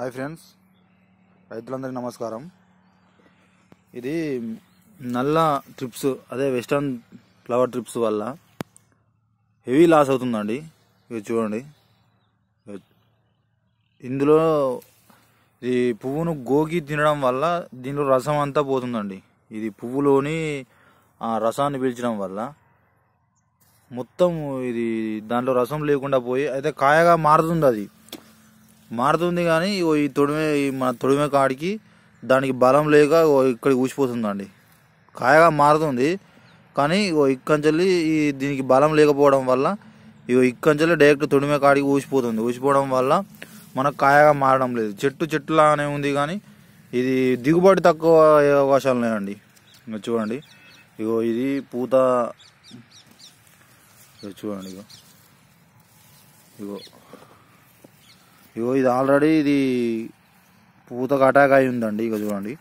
hi friends రైతులందరికీ నమస్కారం ఇది నల్ల ట్రిప్స్ అదే వెస్టర్న్ ఫ్లవర్ ట్రిప్స్ వల్ల హెవీ లాస్ అవుతుందండి ఇవి చూడండి ఇందులో ఈ పువ్వును గోగి తినడం వల్ల దీనిలో రసం అంతా పోతుందండి ఇది పువ్వులోని ఆ రసాన్ని పీల్చడం వల్ల మొత్తం ఇది దాంట్లో రసం లేకుండా పోయి అయితే కాయగా మారుతుంది అది మారుతుంది కానీ ఈ తొడిమే మన తొడిమే కాడికి దానికి బలం లేక ఇక్కడ ఊసిపోతుందండి కాయగా మారుతుంది కానీ ఇక్కంచెల్లి ఈ దీనికి బలం లేకపోవడం వల్ల ఇగో ఇక్కంచెల్లి డైరెక్ట్ తొడిమే కాడికి ఊసిపోతుంది ఊసిపోవడం వల్ల మనకు కాయగా మారడం లేదు చెట్టు చెట్టులానే ఉంది కానీ ఇది దిగుబడి తక్కువ అవకాశాలు ఉన్నాయండి చూడండి ఇగో ఇది పూత చూడండి ఇగో ఇగో ఇగో ఇది ఆల్రెడీ ఇది పూతకు అటాక్ అయి ఉందండి ఇక చూడండి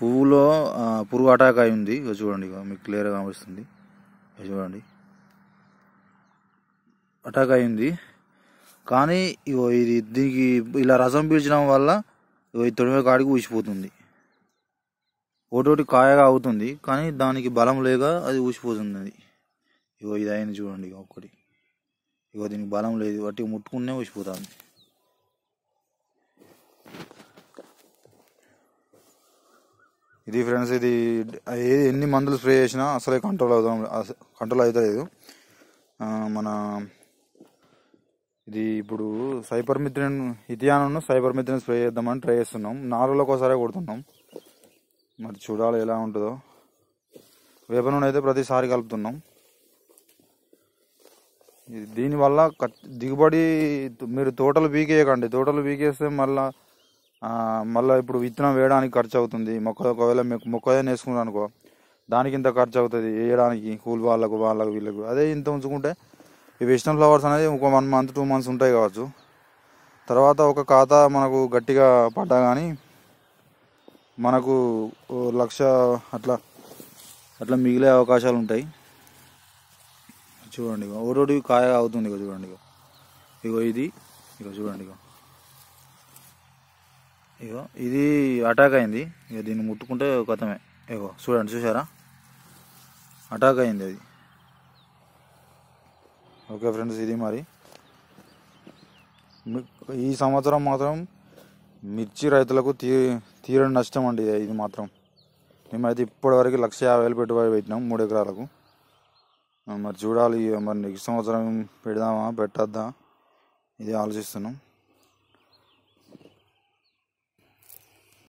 పువ్వులో పురుగు అటాక్ అయి ఉంది ఇక చూడండి ఇక మీకు క్లియర్గా కనిపిస్తుంది ఇక చూడండి అటాక్ అయింది కానీ ఇగో ఇది దీనికి ఇలా రసం పీల్చడం వల్ల ఇగో ఈ తొడిమే కాడికి ఊసిపోతుంది ఒకటోటి కాయగా అవుతుంది కానీ దానికి బలం లేక అది ఊసిపోతుంది అది ఇగో ఇది అయింది చూడండి ఇక ఒక్కటి ఇగో దీనికి బలం లేదు వాటి ముట్టుకునే వచ్చిపోతాను ఇది ఫ్రెండ్స్ ఇది ఏది ఎన్ని మందులు స్ప్రే చేసినా అసలే కంట్రోల్ అవుతాం కంట్రోల్ అవుతలేదు మన ఇది ఇప్పుడు cypermethrin ethion cypermethrin spray చేద్దామని ట్రై చేస్తున్నాం నాలుగులో ఒకసారి కొడుతున్నాం మరి చూడాలి ఎలా ఉంటుందో వేప నూనె అయితే ప్రతిసారి కలుపుతున్నాం దీనివల్ల దిగుబడి మీరు తోటలు పీకేయకండి తోటలు పీకేస్తే మళ్ళా మళ్ళీ ఇప్పుడు విత్తనం వేయడానికి ఖర్చు అవుతుంది మొక్క ఒకవేళ మీకు మొక్క వేసుకున్నాను అనుకో దానికి ఇంత ఖర్చు అవుతుంది వేయడానికి కూలి వాళ్ళకు వాళ్ళకు వీళ్ళకు అదే ఇంత ఉంచుకుంటే ఈ వెజిటల్ ఫ్లవర్స్ అనేది ఒక వన్ మంత్ టూ మంత్స్ ఉంటాయి కావచ్చు తర్వాత ఒక ఖాతా మనకు గట్టిగా పడ్డా కానీ మనకు లక్ష అట్లా అట్లా మిగిలే అవకాశాలు ఉంటాయి చూడండి ఇక ఒకటి కాయ అవుతుంది ఇక చూడండి ఇక ఇది ఇక చూడండి ఇక ఇది అటాక్ అయింది ఇక దీన్ని ముట్టుకుంటే కథమే ఇగో చూడండి చూసారా అటాక్ అయింది అది ఓకే ఫ్రెండ్స్ ఇది మరి ఈ సంవత్సరం మాత్రం మిర్చి రైతులకు తీ తీరని నష్టం అండి ఇది మాత్రం మేమైతే ఇప్పటివరకు లక్ష యాభై వేలు పెట్టుబడి పెట్టినాం మూడు ఎకరాలకు మరి చూడాలి మరి నెక్స్ట్ సంవత్సరం పెడదామా పెట్టద్దా ఇది ఆలోచిస్తున్నాం